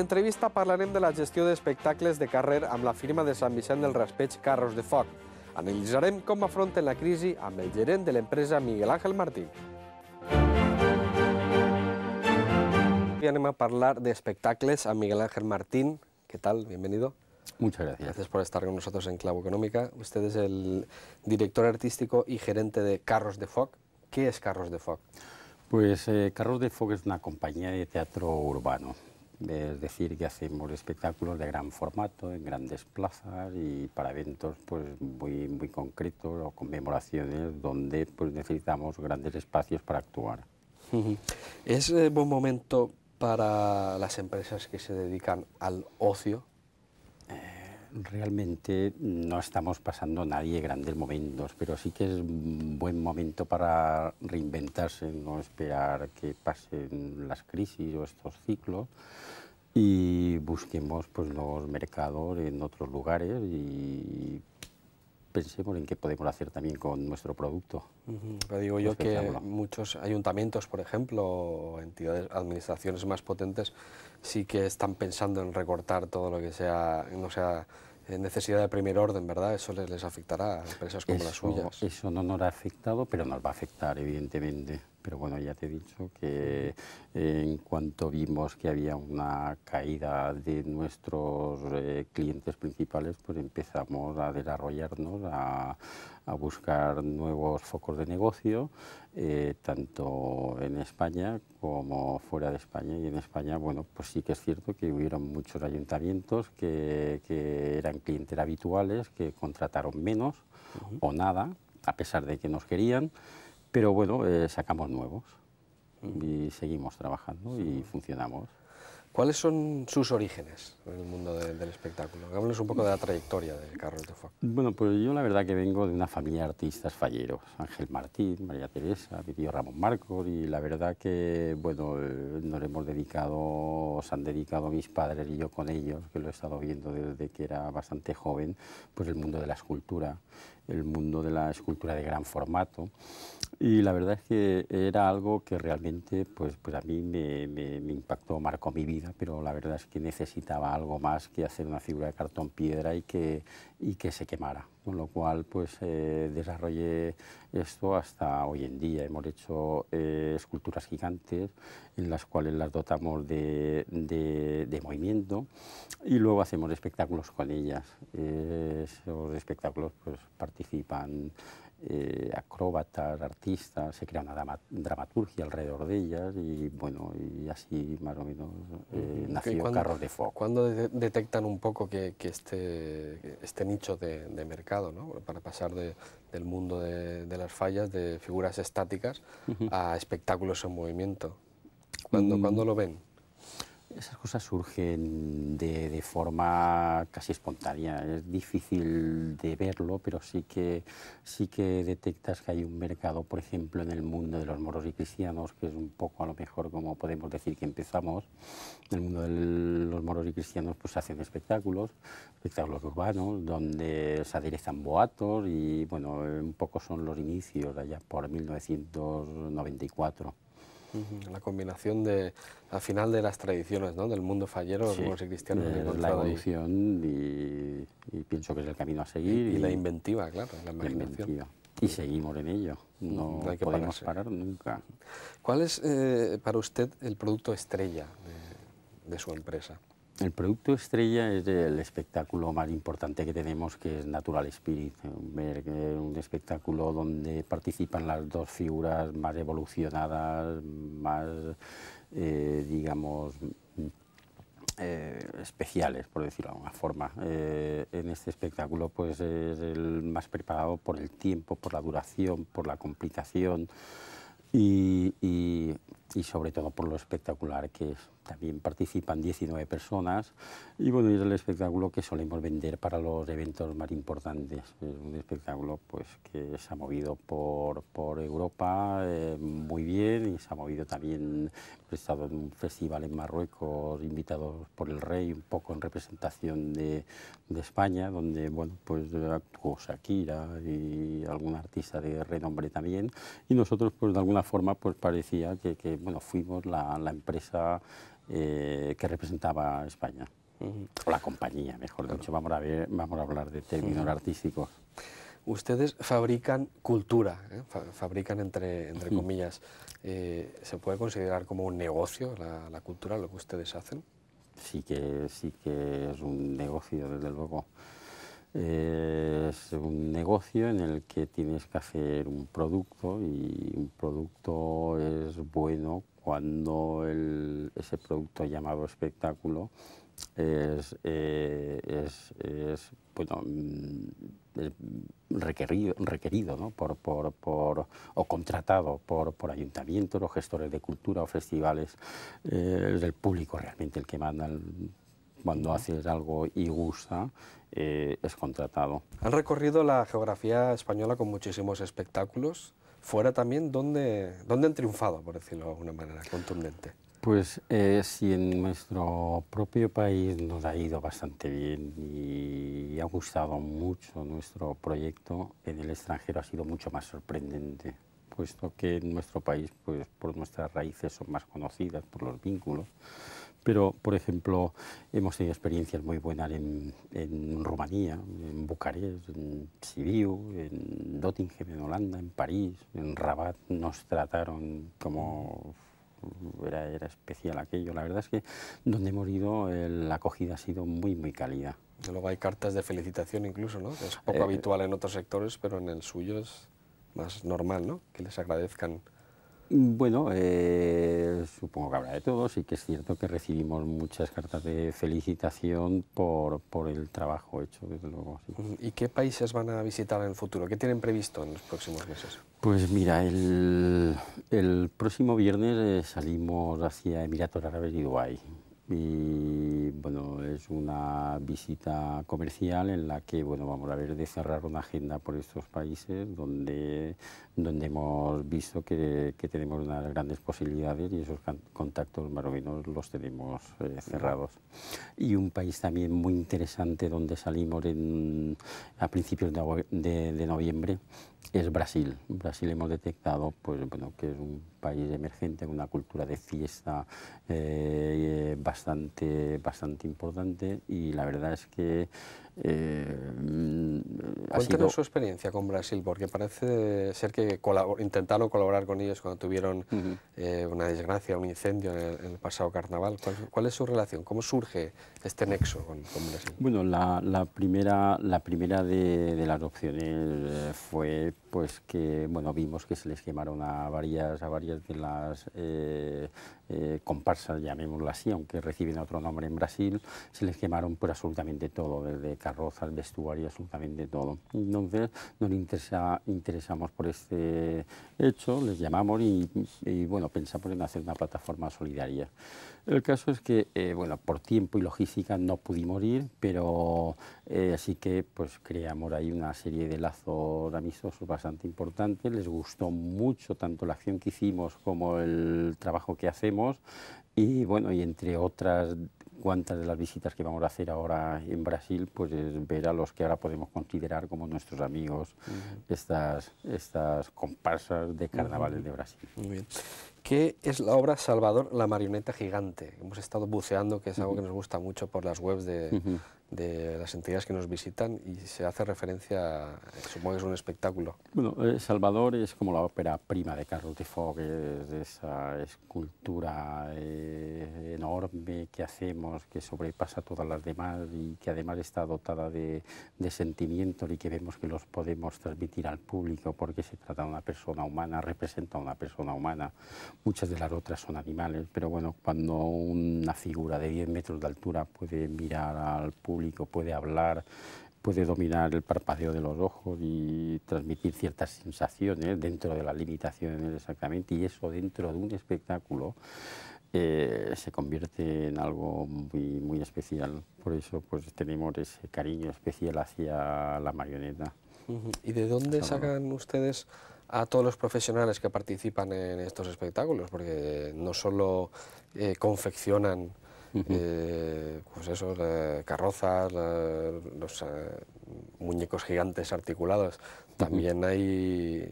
En entrevista hablaremos de la gestión de espectáculos de carrer amb la firma de San Vicent del Raspeig Carros de Foc. Analizaremos cómo afronten la crisis a el de de empresa, Miguel Ángel Martín. Hoy anem a de espectáculos a Miguel Ángel Martín. ¿Qué tal? Bienvenido. Muchas gracias. Gracias por estar con nosotros en Clavo Económica. Usted es el director artístico y gerente de Carros de Foc. ¿Qué es Carros de Foc? Pues eh, Carros de Foc es una compañía de teatro urbano es decir, que hacemos espectáculos de gran formato, en grandes plazas y para eventos pues, muy, muy concretos o conmemoraciones donde pues, necesitamos grandes espacios para actuar. ¿Es eh, buen momento para las empresas que se dedican al ocio? Realmente no estamos pasando nadie grandes momentos, pero sí que es un buen momento para reinventarse, no esperar que pasen las crisis o estos ciclos y busquemos pues, nuevos mercados en otros lugares y pensemos en qué podemos hacer también con nuestro producto. Pero digo yo que muchos ayuntamientos, por ejemplo, o entidades, administraciones más potentes, sí que están pensando en recortar todo lo que sea, no sea eh, necesidad de primer orden, ¿verdad? Eso les, afectará a empresas como las suyas. Eso no nos ha afectado, pero nos va a afectar, evidentemente. Pero bueno, ya te he dicho que en cuanto vimos que había una caída de nuestros eh, clientes principales, pues empezamos a desarrollarnos, a, buscar nuevos focos de negocio, eh, tanto en España como fuera de España. Y en España, bueno, pues sí que es cierto que hubieron muchos ayuntamientos que, eran clientes habituales, que contrataron menos o nada, a pesar de que nos querían. Pero bueno, eh, sacamos nuevos mm. y seguimos trabajando y funcionamos. ¿Cuáles son sus orígenes en el mundo del espectáculo? Háblenos un poco de la trayectoria de Carlos de Bueno, pues yo la verdad que vengo de una familia de artistas falleros. Ángel Martín, María Teresa, mi tío Ramón Marcos, y la verdad que, bueno, eh, nos hemos dedicado, se han dedicado mis padres y yo con ellos, que lo he estado viendo desde que era bastante joven, pues el mundo de la escultura, el mundo de la escultura de gran formato. Y la verdad es que era algo que realmente, pues, pues a mí me, me impactó, marcó mi vida pero la verdad es que necesitaba algo más que hacer una figura de cartón piedra y que, y que se quemara. Con lo cual, pues eh, desarrollé esto hasta hoy en día. Hemos hecho eh, esculturas gigantes en las cuales las dotamos de, de, movimiento y luego hacemos espectáculos con ellas. Eh, esos espectáculos pues, participan eh, acróbatas, artistas, se crea una dramaturgia alrededor de ellas y bueno, y así más o menos eh, nació Carros de Fuego. ¿Cuándo detectan un poco que, este, este nicho de, mercado, ¿no? para pasar del mundo de, las fallas, de figuras estáticas, a espectáculos en movimiento? cuando mm. ¿Cuándo lo ven? Esas cosas surgen de, forma casi espontánea. Es difícil de verlo, pero sí que, sí que detectas que hay un mercado, por ejemplo, en el mundo de los moros y cristianos, que es un poco a lo mejor como podemos decir que empezamos. En el mundo de los moros y cristianos pues hacen espectáculos, espectáculos urbanos, donde se aderezan boatos y bueno, un poco son los inicios allá por 1994. La combinación de, al final, de las tradiciones, Del mundo fallero, de los cristianos. la evolución y, pienso que es el camino a seguir. Y, la inventiva, claro, la imaginación. Y seguimos en ello, no, podemos parar nunca. ¿Cuál es eh, para usted el producto estrella de su empresa? El producto estrella es el espectáculo más importante que tenemos, que es Natural Spirit. Un espectáculo donde participan las dos figuras más evolucionadas, más, eh, digamos, eh, especiales, por decirlo de alguna forma. Eh, en este espectáculo pues es el más preparado por el tiempo, por la duración, por la complicación y, y sobre todo por lo espectacular que es también participan 19 personas y bueno, es el espectáculo que solemos vender para los eventos más importantes. Es un espectáculo pues, que se ha movido por, por Europa eh, muy bien y se ha movido también, ...estado en un festival en Marruecos, invitado por el rey, un poco en representación de, de España, donde bueno, pues actuó Shakira y algún artista de renombre también y nosotros pues de alguna forma pues parecía que, que bueno, fuimos la, la empresa eh, que representaba España. O la compañía, mejor dicho. Vamos a, ver, vamos a hablar de términos artísticos. Ustedes fabrican cultura, ¿eh? fabrican entre, entre comillas. Eh, ¿Se puede considerar como un negocio la, cultura, lo que ustedes hacen? Sí que, sí que es un negocio, desde luego. es un negocio en el que tienes que hacer un producto y un producto es bueno cuando ese producto llamado espectáculo es, eh, bueno, mm, requerido, requerido por, por, o contratado por, ayuntamientos o gestores de cultura o festivales, eh, es el público realmente el que manda, el cuando haces algo y gusta, eh, es contratado. Han recorrido la geografía española con muchísimos espectáculos. Fuera también, ¿dónde, dónde han triunfado, por decirlo de alguna manera contundente? Pues eh, si en nuestro propio país nos ha ido bastante bien y ha gustado mucho nuestro proyecto, en el extranjero ha sido mucho más sorprendente, puesto que en nuestro país, pues por nuestras raíces son más conocidas, por los vínculos. Pero, por ejemplo, hemos tenido experiencias muy buenas en, en Rumanía, en Bucarest, en Sibiu, en Dottingen, en Holanda, en París, en Rabat. Nos trataron como era, era, especial aquello. La verdad es que donde hemos ido la acogida ha sido muy, muy cálida. luego hay cartas de felicitación incluso, ¿no? Es poco eh, habitual en otros sectores, pero en el suyo es más normal, ¿no? Que les agradezcan bueno, eh, supongo que habrá de todo. Sí que es cierto que recibimos muchas cartas de felicitación por, por el trabajo hecho, desde luego. ¿Y qué países van a visitar en el futuro? ¿Qué tienen previsto en los próximos meses? Pues mira, el, el próximo viernes eh, salimos hacia Emiratos Árabes y Dubái y bueno, es una visita comercial en la que bueno, vamos a ver de cerrar una agenda por estos países donde, donde hemos visto que, que tenemos unas grandes posibilidades y esos contactos marovinos los tenemos eh, cerrados. Y un país también muy interesante donde salimos a principios de noviembre es Brasil. Brasil hemos detectado pues, bueno, que es un país emergente con una cultura de fiesta eh, bastante, bastante importante y la verdad es que eh, mm, su experiencia con Brasil, porque parece ser que intentaron colaborar con ellos cuando tuvieron eh, una desgracia, un incendio en el, pasado carnaval. ¿Cuál, es su relación? ¿Cómo surge este nexo con, Brasil? Bueno, la, primera, la primera de, de las opciones fue pues que bueno vimos que se les quemaron a varias a varias de las eh, eh, comparsas llamémoslas así aunque reciben otro nombre en Brasil se les quemaron por absolutamente todo desde carrozas vestuario absolutamente todo entonces nos interesa, interesamos por este hecho les llamamos y, y bueno pensamos en hacer una plataforma solidaria el caso es que, eh, bueno, por tiempo y logística no pudimos ir, pero eh, así que pues creamos ahí una serie de lazos amistosos bastante importantes. Les gustó mucho tanto la acción que hicimos como el trabajo que hacemos y bueno, y entre otras cuantas de las visitas que vamos a hacer ahora en Brasil, pues ver a los que ahora podemos considerar como nuestros amigos, estas, estas comparsas de carnavales de Brasil. Muy bien. ¿Qué es la obra Salvador la marioneta gigante. Hemos estado buceando, que es algo que nos gusta mucho por las webs de, las entidades que nos visitan y se hace referencia, a, supongo que es un espectáculo. Bueno, eh, Salvador es como la ópera prima de Carlos de Fogg, es de esa escultura eh, enorme que hacemos, que sobrepasa todas las demás y que además está dotada de, de sentimientos y que vemos que los podemos transmitir al público porque se trata de una persona humana, representa a una persona humana Muchas de las otras son animales, pero bueno, cuando una figura de 10 metros de altura puede mirar al público, puede hablar, puede dominar el parpadeo de los ojos y transmitir ciertas sensaciones dentro de las limitaciones exactamente, y eso dentro de un espectáculo eh, se convierte en algo muy, muy especial. Por eso pues tenemos ese cariño especial hacia la marioneta. ¿Y de dónde sacan ustedes a todos los profesionales que participan en estos espectáculos, porque no solo eh, confeccionan eh, pues carrozas, los eh, muñecos gigantes articulados, también hay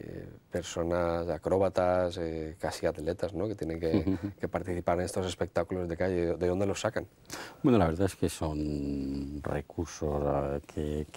personas acróbatas, casi atletas, ¿no? que tienen que, participar en estos espectáculos de calle. ¿De dónde los sacan? Bueno, la verdad es que son recursos que,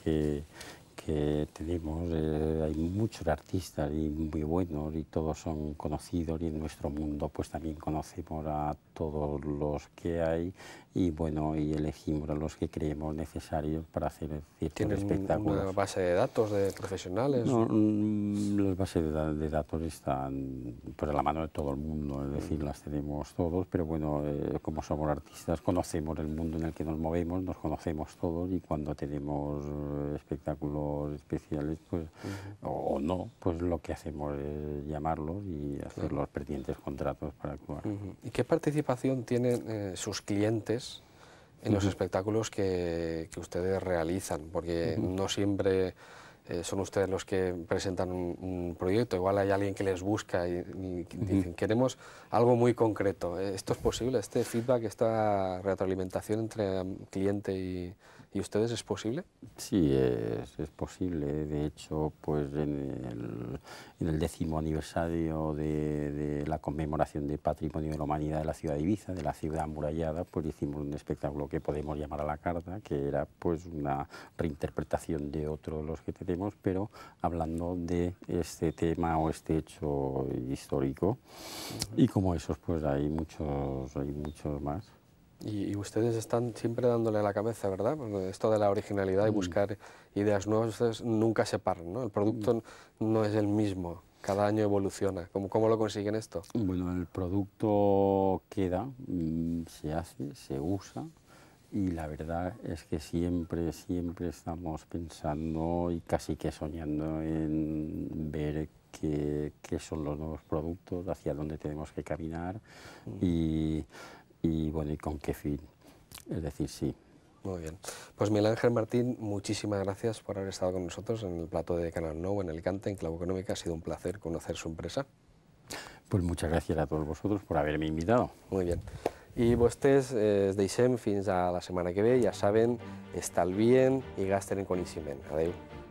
que tenemos, eh, hay muchos artistas y muy buenos y todos son conocidos y en nuestro mundo pues también conocemos a todos los que hay y bueno y elegimos a los que creemos necesarios para hacer ciertos espectáculos. una base de datos de profesionales? No, mm, las bases de, datos están por la mano de todo el mundo, es decir, mm. las tenemos todos, pero bueno, eh, como somos artistas conocemos el mundo en el que nos movemos, nos conocemos todos y cuando tenemos eh, espectáculos especiales pues o, no, pues lo que hacemos es llamarlos y hacer los pertinentes contratos para actuar. ¿Y qué participa participación tienen eh, sus clientes en los espectáculos que, ustedes realizan? Porque no siempre eh, son ustedes los que presentan un, proyecto, igual hay alguien que les busca y, dicen, queremos algo muy concreto. ¿Esto es posible? ¿Este feedback, esta retroalimentación entre um, cliente y, ¿Y ustedes es posible? Sí, es, posible. De hecho, pues en el, décimo aniversario de, la conmemoración del patrimonio de la humanidad de la ciudad de Ibiza, de la ciudad amurallada, pues hicimos un espectáculo que podemos llamar a la carta, que era pues una reinterpretación de otro de los que tenemos, pero hablando de este tema o este hecho histórico. Y como esos, pues hay muchos, hay muchos más. Y, ustedes están siempre dándole a la cabeza, ¿verdad? Esto de la originalidad y mm. buscar ideas nuevas, ustedes nunca se paran, ¿no? El producto mm. no es el mismo, cada año evoluciona. ¿Cómo, ¿Cómo, lo consiguen esto? Bueno, el producto queda, mm, se hace, se usa, y la verdad es que siempre, siempre estamos pensando y casi que soñando en ver qué, qué son los nuevos productos, hacia dónde tenemos que caminar y y bueno, y con qué fin. Es decir, sí. Muy bien. Pues Miguel Ángel Martín, muchísimas gracias por haber estado con nosotros en el plato de Canal Novo, en Alicante, en Clavo Económica. Ha sido un placer conocer su empresa. Pues muchas gracias a todos vosotros por haberme invitado. Muy bien. Y vosotros, eh, deixem fins a la semana que ve. ya saben, bien y gasten en Isimen. Adiós.